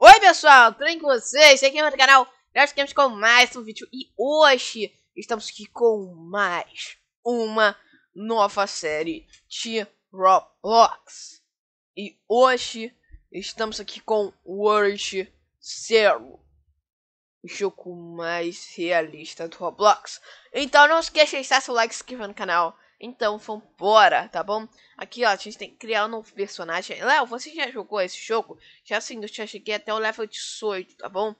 Oi pessoal, tudo bem com vocês? Aqui é o canal Nós Games com mais um vídeo E hoje estamos aqui com mais uma nova série de Roblox E hoje estamos aqui com World Zero O jogo mais realista do Roblox Então não esqueça de deixar seu like, se inscrever no canal então, vambora, tá bom? Aqui, ó, a gente tem que criar um novo personagem. Léo, você já jogou esse jogo? Já sim, eu já cheguei até o level 18, tá bom?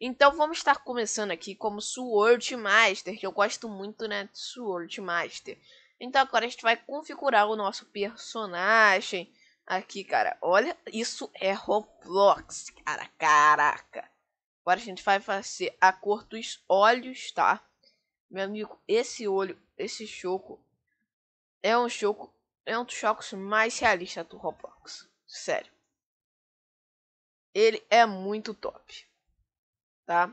Então, vamos estar começando aqui como Sword Master, que eu gosto muito, né, de Sword Master. Então, agora a gente vai configurar o nosso personagem aqui, cara. Olha, isso é Roblox, cara, caraca. Agora a gente vai fazer a cor dos olhos, tá? Meu amigo, esse olho, esse choco é um jogo, é um dos jogos mais realistas do Roblox, sério. Ele é muito top, tá?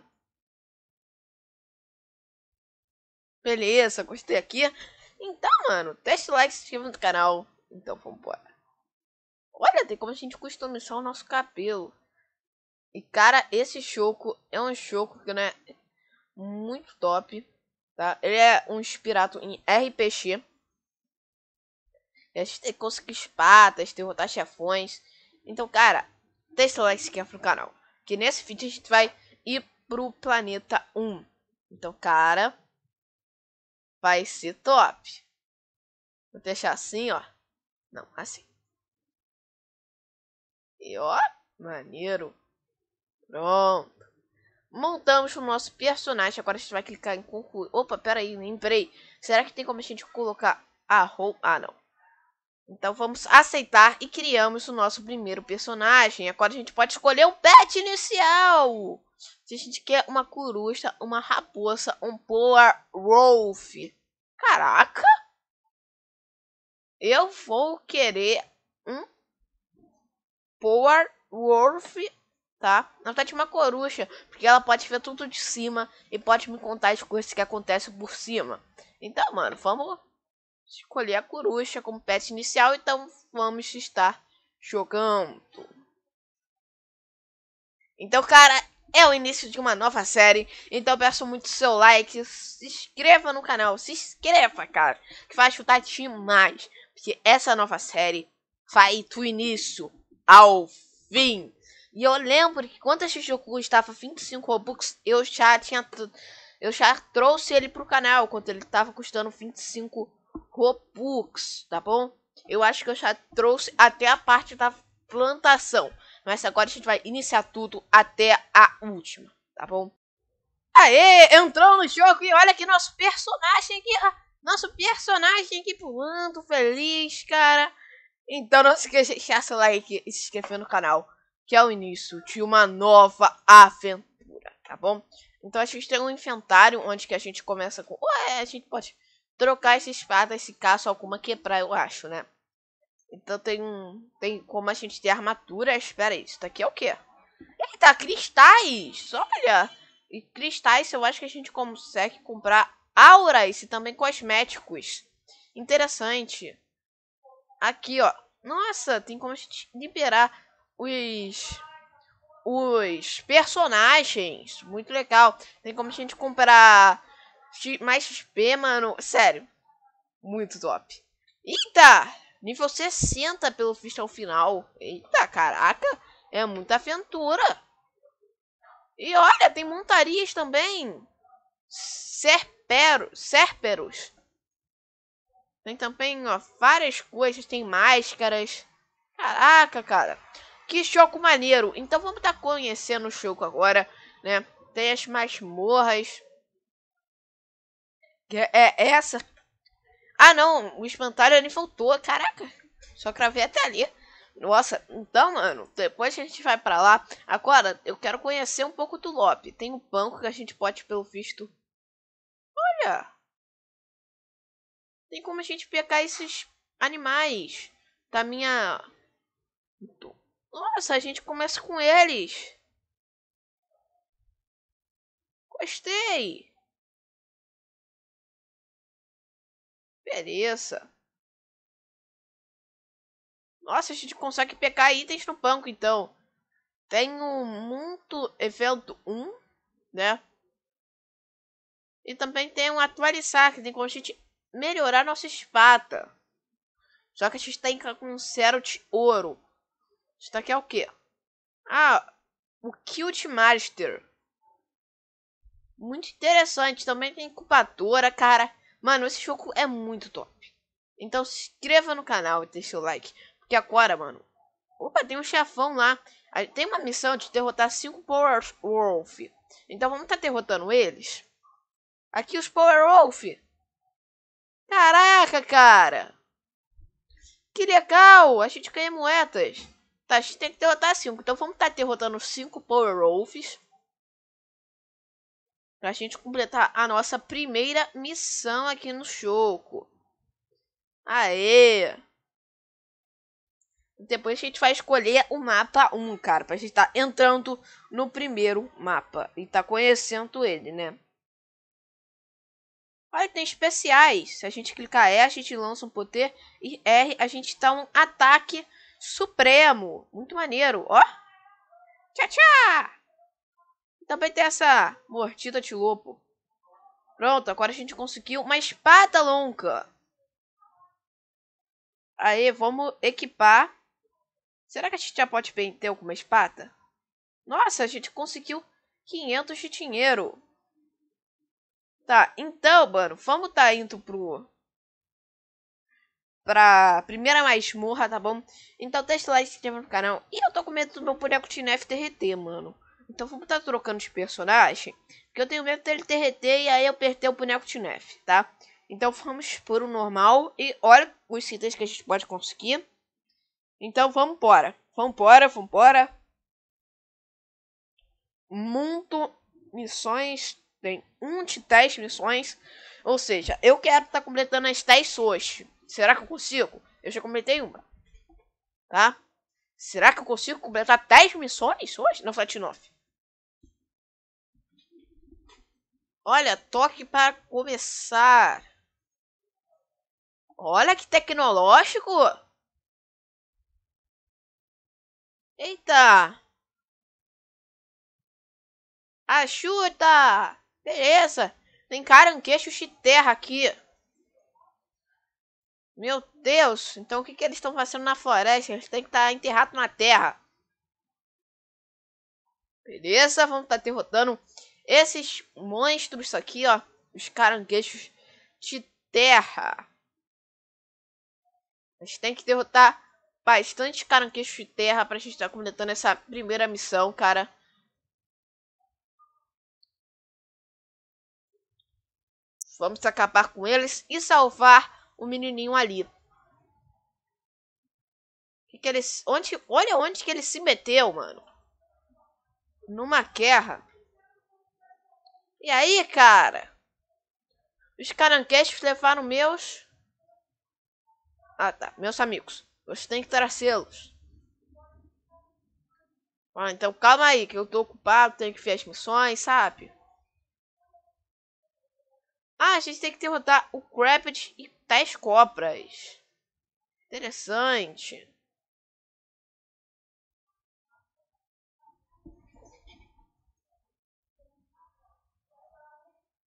Beleza, gostei aqui. Então, mano, teste like, se inscreva no canal. Então, vambora. Olha, tem como a gente customizar o nosso cabelo. E, cara, esse choco é um choco que, é muito top, tá? Ele é um inspirado em RPG, já consegui espadas, testei rotar chefões. Então, cara, deixa o like se quer pro canal. Que nesse vídeo a gente vai ir pro planeta 1. Então, cara, vai ser top. Vou deixar assim, ó. Não, assim. E ó, maneiro. Pronto. Montamos o nosso personagem. Agora a gente vai clicar em concluir. Opa, pera aí, lembrei. Será que tem como a gente colocar a roupa? Ah, não. Então vamos aceitar e criamos o nosso primeiro personagem. Agora a gente pode escolher o pet inicial. Se a gente quer uma coruja, uma raposa, um power wolf. Caraca! Eu vou querer um power wolf, tá? Na verdade uma coruja, porque ela pode ver tudo de cima e pode me contar as coisas que acontecem por cima. Então, mano, vamos escolher a coruja como pet inicial, então vamos estar jogando. Então, cara, é o início de uma nova série, então peço muito seu like, se inscreva no canal, se inscreva, cara, que vai ajudar demais, porque essa nova série vai do início ao fim. E eu lembro que quando a jogo estava 25 Robux, eu já tinha eu já trouxe ele pro canal quando ele estava custando 25 Robux Robux, tá bom? Eu acho que eu já trouxe até a parte da plantação. Mas agora a gente vai iniciar tudo até a última, tá bom? Aê, entrou no jogo e olha que nosso personagem aqui, nosso personagem aqui pulando, feliz, cara. Então não se esqueça de deixar seu like e se inscrever no canal, que é o início de uma nova aventura, tá bom? Então a gente tem um inventário onde que a gente começa com... Ué, a gente pode trocar essa espada se caso alguma quebrar, eu acho, né? Então tem tem como a gente ter armadura. Espera aí, isso daqui é o quê? Eita, cristais! Olha! E cristais eu acho que a gente consegue comprar auras e também cosméticos. Interessante. Aqui, ó. Nossa, tem como a gente liberar os os personagens. Muito legal. Tem como a gente comprar mais XP, mano. Sério. Muito top. Eita! Nível 60 pelo fiscal final. Eita, caraca. É muita aventura. E olha, tem montarias também. Serpero, Serperos. Tem também, ó, várias coisas. Tem máscaras. Caraca, cara. Que choco maneiro. Então vamos estar tá conhecendo o choco agora, né? Tem as masmorras. É, é essa. Ah, não. O espantalho ali faltou. Caraca. Só cravei até ali. Nossa, então, mano, depois a gente vai para lá, agora eu quero conhecer um pouco do Lope. Tem um banco que a gente pode, pelo visto. Olha! Tem como a gente pegar esses animais da minha. Nossa, a gente começa com eles. Gostei! Pereça. Nossa, a gente consegue pegar itens no banco, então. tem o muito evento 1, né? E também tem um atualizar, que tem como a gente melhorar nossa espada. Só que a gente está com um zero de ouro. Isso daqui tá é o quê? Ah, o Kilt Master. Muito interessante. Também tem incubadora, cara. Mano, esse jogo é muito top. Então se inscreva no canal e deixe o like. Porque agora, mano... Opa, tem um chefão lá. Tem uma missão de derrotar 5 Power Wolf. Então vamos estar tá derrotando eles. Aqui os Power Wolf. Caraca, cara. Que legal. A gente ganha moedas. Tá, a gente tem que derrotar 5. Então vamos estar tá derrotando 5 Power Wolves. Pra gente completar a nossa primeira missão aqui no Choco. Aê! Depois a gente vai escolher o mapa 1, cara. Pra gente tá entrando no primeiro mapa. E tá conhecendo ele, né? Olha, tem especiais. Se a gente clicar E, a gente lança um poder. E R, a gente tá um ataque supremo. Muito maneiro, ó. Tchau, tchau! Também tem essa mortita de lobo. Pronto, agora a gente conseguiu uma espada longa. Aí, vamos equipar. Será que a gente já pode ter alguma espada? Nossa, a gente conseguiu 500 de dinheiro. Tá, então, mano, vamos tá indo pro... Pra primeira masmorra, tá bom? Então deixa o like, se inscreva no canal. E eu tô com medo do meu boneco de neve derreter, mano. Então vamos estar tá trocando de personagem. Porque eu tenho medo dele derreter e aí eu perder o boneco de neve, tá? Então vamos por o normal. E olha os itens que a gente pode conseguir. Então vamos embora. Vamos embora, vamos embora. Muito missões. Tem um de 10 missões. Ou seja, eu quero estar tá completando as 10 hoje. Será que eu consigo? Eu já completei uma. Tá? Será que eu consigo completar 10 missões hoje? Não, flat 9. Olha, toque para começar. Olha que tecnológico! Eita! Ajuda! Beleza! Tem queixo de terra aqui. Meu Deus! Então o que, que eles estão fazendo na floresta? Eles têm que estar tá enterrados na terra. Beleza, vamos estar tá derrotando esses monstros aqui, ó. Os caranguejos de terra. A gente tem que derrotar bastante caranguejos de terra pra gente estar tá completando essa primeira missão, cara. Vamos acabar com eles e salvar o menininho ali. Que que ele, onde, olha onde que ele se meteu, mano. Numa guerra. E aí, cara? Os caranquejos levaram meus. Ah, tá. Meus amigos. Você tem que trazê-los. Ah, então calma aí, que eu tô ocupado, tenho que ver as missões, sabe? Ah, a gente tem que derrotar o Krabid e 10 cobras. Interessante.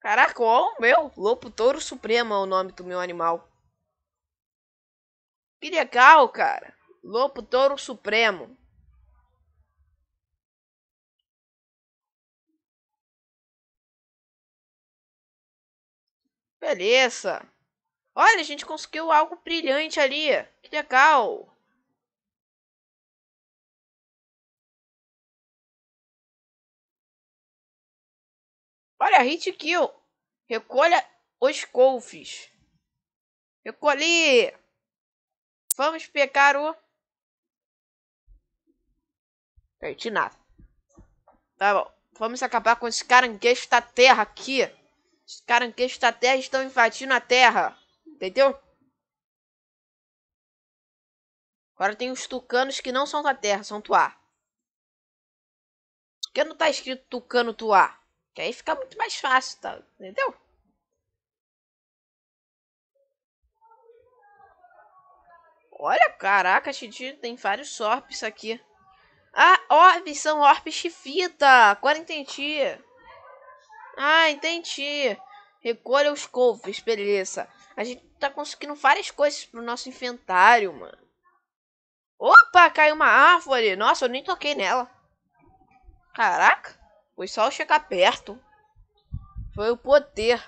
Caraca, ó, meu. Lobo Touro Supremo é o nome do meu animal. Que legal, cara. lopo Touro Supremo. Beleza. Olha, a gente conseguiu algo brilhante ali. Que legal. Olha, hit kill. Recolha os colfes. Recolhi. Vamos pegar o... Perdi nada. Tá bom. Vamos acabar com esses caranguejos da terra aqui. Os caranguejos da terra estão invadindo a terra. Entendeu? Agora tem os tucanos que não são da terra, são tuá. Por que não tá escrito tucano tuá? Que aí fica muito mais fácil, tá? entendeu? Olha, caraca, Titi, tem vários sorpes aqui. Ah, orbes são orbes de fita. Agora entendi. Ah, entendi. Recolha os couves, beleza. A gente tá conseguindo várias coisas pro nosso inventário, mano. Opa, caiu uma árvore. Nossa, eu nem toquei nela. Caraca. Foi só eu chegar perto. Foi o poder.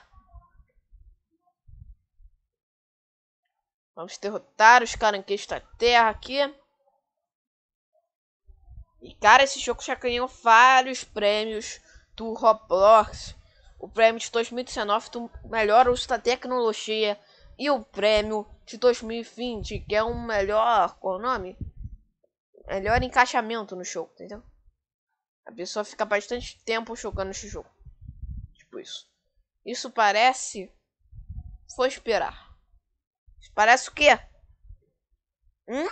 Vamos derrotar os caranguejos da terra aqui. E cara, esse jogo já ganhou vários prêmios do Roblox. O prêmio de 2019 do melhor uso da tecnologia. E o prêmio de 2020, que é o melhor. Qual é o nome? Melhor encaixamento no jogo, entendeu? A pessoa fica bastante tempo jogando esse jogo. Tipo isso. Isso parece. Foi esperar. Isso parece o quê? Hum?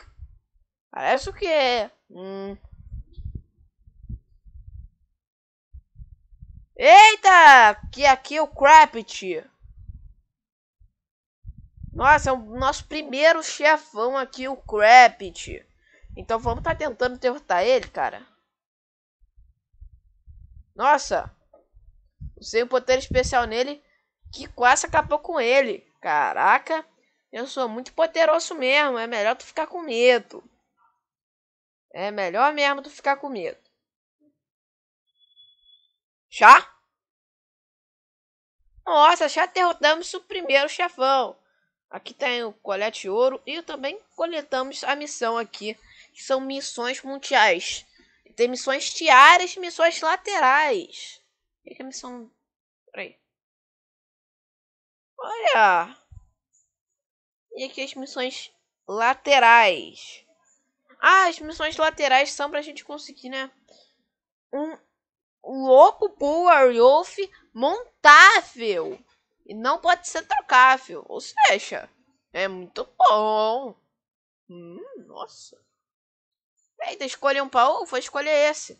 Parece o quê? Hum. Eita! Que aqui é o Crapit. Nossa, é o nosso primeiro chefão aqui, o Crapit. Então vamos estar tá tentando derrotar ele, cara. Nossa, usei um poder especial nele que quase acabou com ele. Caraca, eu sou muito poderoso mesmo. É melhor tu ficar com medo. É melhor mesmo tu ficar com medo. Já? Nossa, já derrotamos o primeiro chefão. Aqui tem tá o colete ouro e também coletamos a missão aqui, que são missões mundiais. Tem missões tiárias e missões laterais. O que é missão. Peraí. Olha! E aqui as missões laterais. Ah, as missões laterais são pra gente conseguir, né? Um louco Power Wolf montável. E não pode ser trocável. Ou seja, é muito bom. Hum, nossa. É, Eita, então escolhe um pau, vou escolher esse.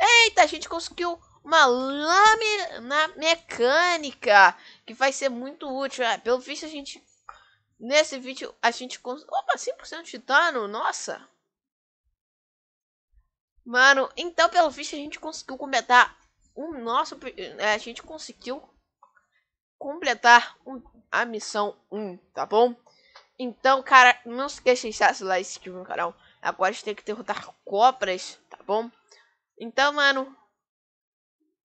Eita, a gente conseguiu uma lâmina mecânica que vai ser muito útil. Ah, pelo visto, a gente. Nesse vídeo, a gente conseguiu. Opa, 100% titano, nossa! Mano, então, pelo visto, a gente conseguiu completar o nosso. É, a gente conseguiu completar a missão 1, tá bom? Então, cara, não se esqueça de deixar seu like e se inscrever no canal. Agora a gente tem que derrotar cobras, tá bom? Então, mano,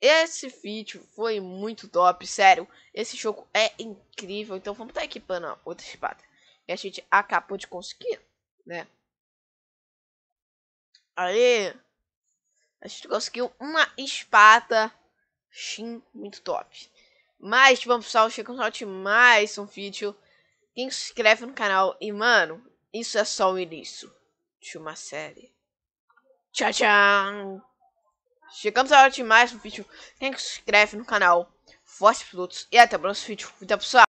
esse vídeo foi muito top, sério. Esse jogo é incrível. Então vamos estar tá equipando a outra espada. Que a gente acabou de conseguir, né? Aí, a gente conseguiu uma espada sim muito top. Mas vamos, pessoal, chegamos ao final de mais um vídeo se inscreve no canal e, mano, isso é só o início de uma série. Tchau, tchau! Chegamos a hora de mais um vídeo. Quem se inscreve no canal, forte produtos e até o próximo vídeo. Vida tá, pessoal!